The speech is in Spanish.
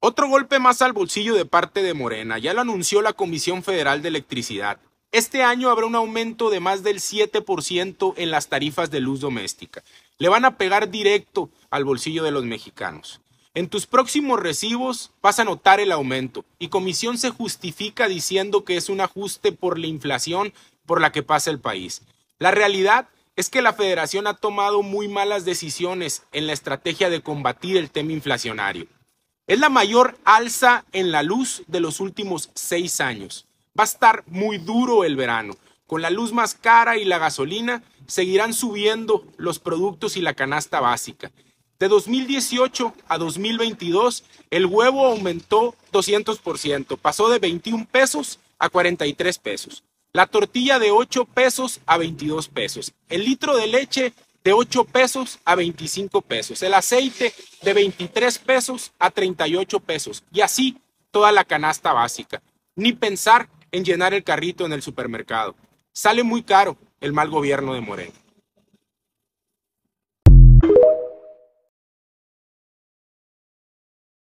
Otro golpe más al bolsillo de parte de Morena, ya lo anunció la Comisión Federal de Electricidad. Este año habrá un aumento de más del 7% en las tarifas de luz doméstica. Le van a pegar directo al bolsillo de los mexicanos. En tus próximos recibos vas a notar el aumento y Comisión se justifica diciendo que es un ajuste por la inflación por la que pasa el país. La realidad es que la federación ha tomado muy malas decisiones en la estrategia de combatir el tema inflacionario. Es la mayor alza en la luz de los últimos seis años. Va a estar muy duro el verano. Con la luz más cara y la gasolina, seguirán subiendo los productos y la canasta básica. De 2018 a 2022, el huevo aumentó 200%, pasó de 21 pesos a 43 pesos. La tortilla de 8 pesos a 22 pesos. El litro de leche de 8 pesos a 25 pesos, el aceite de 23 pesos a 38 pesos y así toda la canasta básica. Ni pensar en llenar el carrito en el supermercado. Sale muy caro el mal gobierno de Moreno.